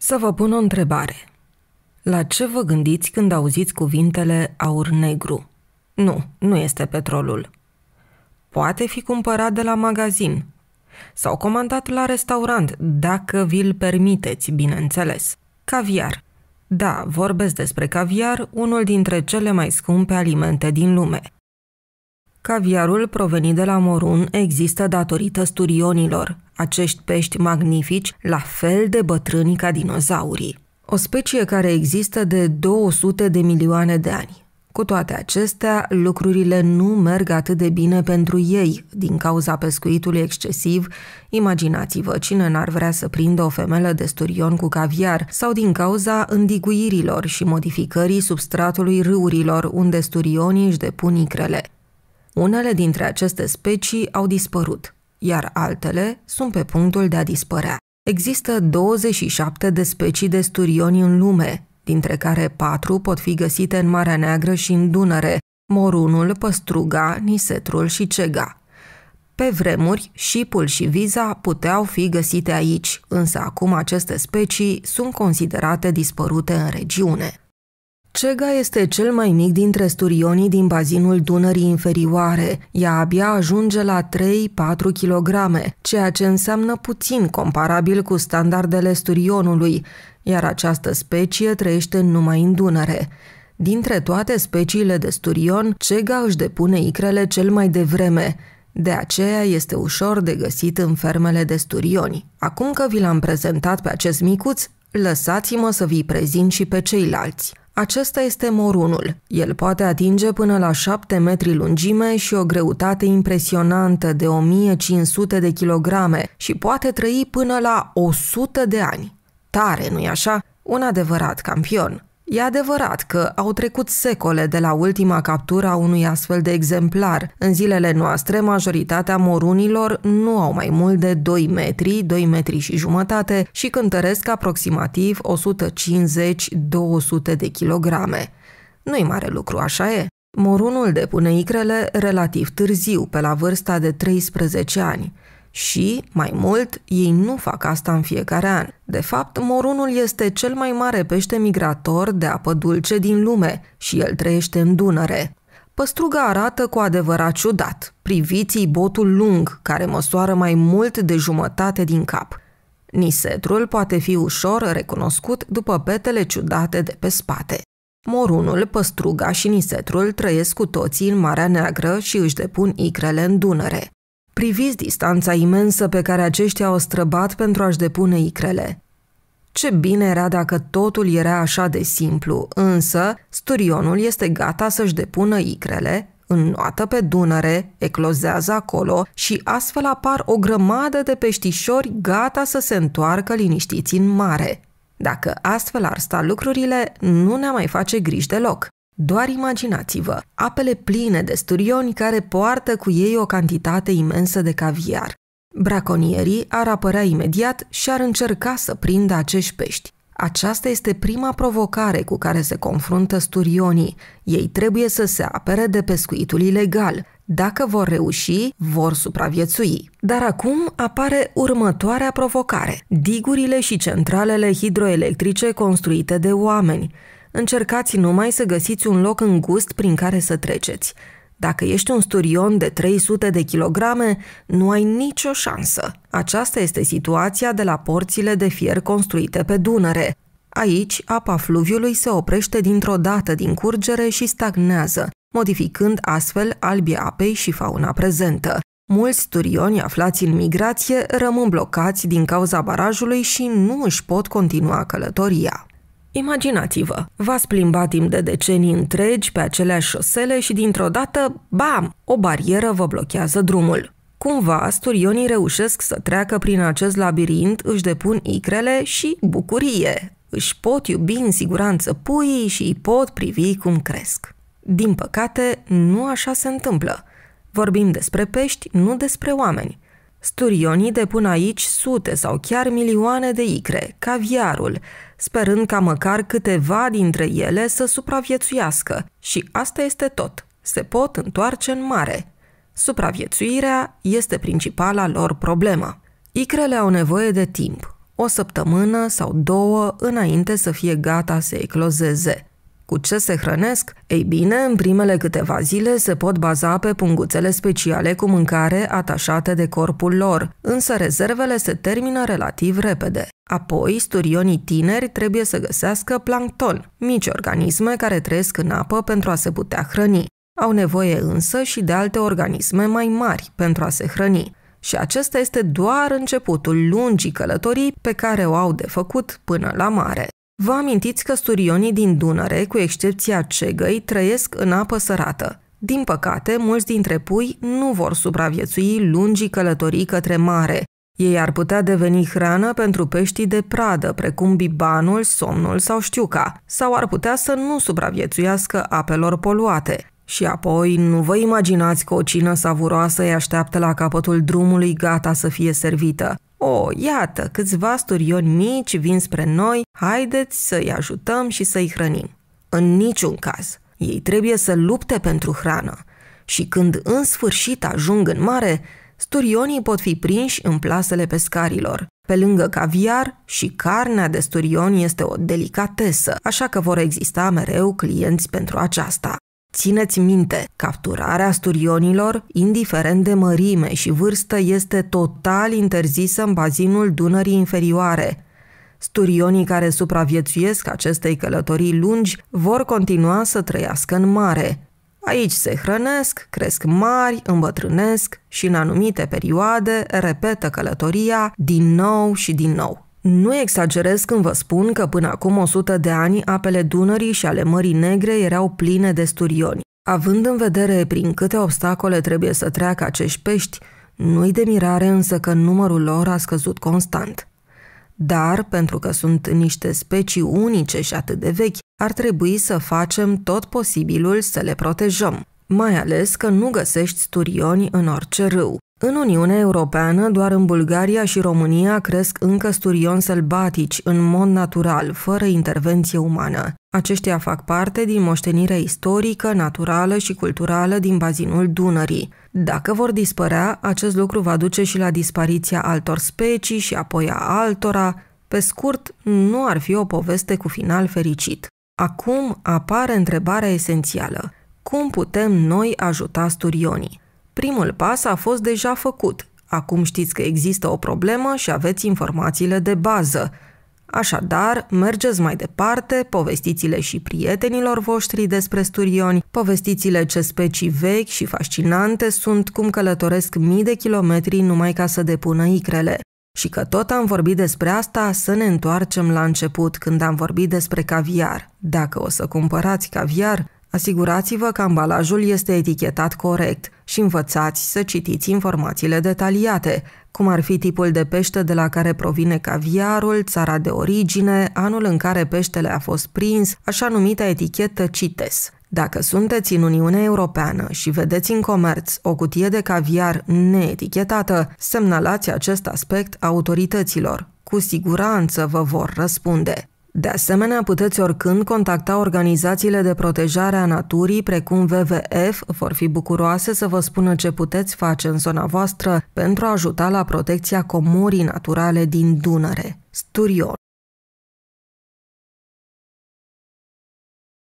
Să vă pun o întrebare. La ce vă gândiți când auziți cuvintele aur negru? Nu, nu este petrolul. Poate fi cumpărat de la magazin sau comandat la restaurant, dacă vi-l permiteți, bineînțeles. Caviar. Da, vorbesc despre caviar, unul dintre cele mai scumpe alimente din lume – Caviarul provenit de la morun există datorită sturionilor, acești pești magnifici, la fel de bătrâni ca dinozaurii. O specie care există de 200 de milioane de ani. Cu toate acestea, lucrurile nu merg atât de bine pentru ei din cauza pescuitului excesiv. Imaginați-vă cine n-ar vrea să prindă o femelă de sturion cu caviar sau din cauza îndiguirilor și modificării substratului râurilor unde sturionii își depun icrele. Unele dintre aceste specii au dispărut, iar altele sunt pe punctul de a dispărea. Există 27 de specii de sturioni în lume, dintre care patru pot fi găsite în Marea Neagră și în Dunăre, morunul, păstruga, nisetrul și cega. Pe vremuri, șipul și viza puteau fi găsite aici, însă acum aceste specii sunt considerate dispărute în regiune. Cega este cel mai mic dintre sturionii din bazinul Dunării inferioare. Ea abia ajunge la 3-4 kg, ceea ce înseamnă puțin comparabil cu standardele sturionului, iar această specie trăiește numai în Dunăre. Dintre toate speciile de sturion, cega își depune icrele cel mai devreme, de aceea este ușor de găsit în fermele de sturioni. Acum că vi l-am prezentat pe acest micuț, lăsați-mă să vi prezint și pe ceilalți. Acesta este morunul. El poate atinge până la 7 metri lungime și o greutate impresionantă de 1500 de kilograme și poate trăi până la 100 de ani. Tare, nu-i așa? Un adevărat campion. E adevărat că au trecut secole de la ultima captură a unui astfel de exemplar. În zilele noastre, majoritatea morunilor nu au mai mult de 2 metri, 2 metri și jumătate și cântăresc aproximativ 150-200 de kilograme. Nu-i mare lucru, așa e? Morunul depune icrele relativ târziu, pe la vârsta de 13 ani. Și, mai mult, ei nu fac asta în fiecare an. De fapt, morunul este cel mai mare pește migrator de apă dulce din lume și el trăiește în Dunăre. Păstruga arată cu adevărat ciudat. Priviți-i botul lung, care măsoară mai mult de jumătate din cap. Nisetrul poate fi ușor recunoscut după petele ciudate de pe spate. Morunul, păstruga și nisetrul trăiesc cu toții în Marea Neagră și își depun icrele în Dunăre. Priviți distanța imensă pe care aceștia au străbat pentru a-și depune icrele. Ce bine era dacă totul era așa de simplu, însă sturionul este gata să-și depună icrele, înnoată pe Dunăre, eclozează acolo și astfel apar o grămadă de peștișori gata să se întoarcă liniștiți în mare. Dacă astfel ar sta lucrurile, nu ne mai face griji deloc. Doar imaginați-vă apele pline de sturioni care poartă cu ei o cantitate imensă de caviar. Braconierii ar apărea imediat și ar încerca să prindă acești pești. Aceasta este prima provocare cu care se confruntă sturionii. Ei trebuie să se apere de pescuitul ilegal. Dacă vor reuși, vor supraviețui. Dar acum apare următoarea provocare: digurile și centralele hidroelectrice construite de oameni. Încercați numai să găsiți un loc îngust prin care să treceți. Dacă ești un sturion de 300 de kilograme, nu ai nicio șansă. Aceasta este situația de la porțile de fier construite pe Dunăre. Aici, apa fluviului se oprește dintr-o dată din curgere și stagnează, modificând astfel albii apei și fauna prezentă. Mulți sturioni aflați în migrație rămân blocați din cauza barajului și nu își pot continua călătoria. Imaginați-vă, v-ați plimbat timp de decenii întregi pe aceleași șosele și dintr-o dată, bam, o barieră vă blochează drumul. Cumva, sturionii reușesc să treacă prin acest labirint, își depun icrele și bucurie. Își pot iubi în siguranță puii și îi pot privi cum cresc. Din păcate, nu așa se întâmplă. Vorbim despre pești, nu despre oameni. Sturionii depun aici sute sau chiar milioane de icre, caviarul, sperând ca măcar câteva dintre ele să supraviețuiască. Și asta este tot. Se pot întoarce în mare. Supraviețuirea este principala lor problemă. Icrele au nevoie de timp, o săptămână sau două înainte să fie gata să eclozeze. Cu ce se hrănesc? Ei bine, în primele câteva zile se pot baza pe punguțele speciale cu mâncare atașate de corpul lor, însă rezervele se termină relativ repede. Apoi, sturionii tineri trebuie să găsească plancton, mici organisme care trăiesc în apă pentru a se putea hrăni. Au nevoie însă și de alte organisme mai mari pentru a se hrăni. Și acesta este doar începutul lungii călătorii pe care o au de făcut până la mare. Vă amintiți că sturionii din Dunăre, cu excepția cegăi, trăiesc în apă sărată. Din păcate, mulți dintre pui nu vor supraviețui lungii călătorii către mare. Ei ar putea deveni hrană pentru peștii de pradă, precum bibanul, somnul sau știuca, sau ar putea să nu supraviețuiască apelor poluate. Și apoi, nu vă imaginați că o cină savuroasă îi așteaptă la capătul drumului gata să fie servită. O, iată, câțiva sturioni mici vin spre noi, haideți să-i ajutăm și să-i hrănim. În niciun caz. Ei trebuie să lupte pentru hrană. Și când în sfârșit ajung în mare, sturionii pot fi prinși în plasele pescarilor. Pe lângă caviar și carnea de sturion este o delicatesă, așa că vor exista mereu clienți pentru aceasta. Țineți minte, capturarea sturionilor, indiferent de mărime și vârstă, este total interzisă în bazinul Dunării inferioare. Sturionii care supraviețuiesc acestei călătorii lungi vor continua să trăiască în mare. Aici se hrănesc, cresc mari, îmbătrânesc și în anumite perioade repetă călătoria din nou și din nou. Nu exagerez când vă spun că până acum 100 de ani apele Dunării și ale Mării Negre erau pline de sturioni. Având în vedere prin câte obstacole trebuie să treacă acești pești, nu-i de mirare însă că numărul lor a scăzut constant. Dar, pentru că sunt niște specii unice și atât de vechi, ar trebui să facem tot posibilul să le protejăm, mai ales că nu găsești sturioni în orice râu. În Uniunea Europeană, doar în Bulgaria și România cresc încă sturion sălbatici, în mod natural, fără intervenție umană. Aceștia fac parte din moștenirea istorică, naturală și culturală din bazinul Dunării. Dacă vor dispărea, acest lucru va duce și la dispariția altor specii și apoi a altora. Pe scurt, nu ar fi o poveste cu final fericit. Acum apare întrebarea esențială. Cum putem noi ajuta sturionii? Primul pas a fost deja făcut. Acum știți că există o problemă și aveți informațiile de bază. Așadar, mergeți mai departe, povestiți-le și prietenilor voștri despre sturioni, povestiți-le ce specii vechi și fascinante sunt cum călătoresc mii de kilometri numai ca să depună icrele. Și că tot am vorbit despre asta, să ne întoarcem la început, când am vorbit despre caviar. Dacă o să cumpărați caviar, Asigurați-vă că ambalajul este etichetat corect și învățați să citiți informațiile detaliate, cum ar fi tipul de pește de la care provine caviarul, țara de origine, anul în care peștele a fost prins, așa numita etichetă CITES. Dacă sunteți în Uniunea Europeană și vedeți în comerț o cutie de caviar neetichetată, semnalați acest aspect autorităților. Cu siguranță vă vor răspunde. De asemenea, puteți oricând contacta organizațiile de protejare a naturii, precum WWF, vor fi bucuroase să vă spună ce puteți face în zona voastră pentru a ajuta la protecția comorii naturale din Dunăre. Sturion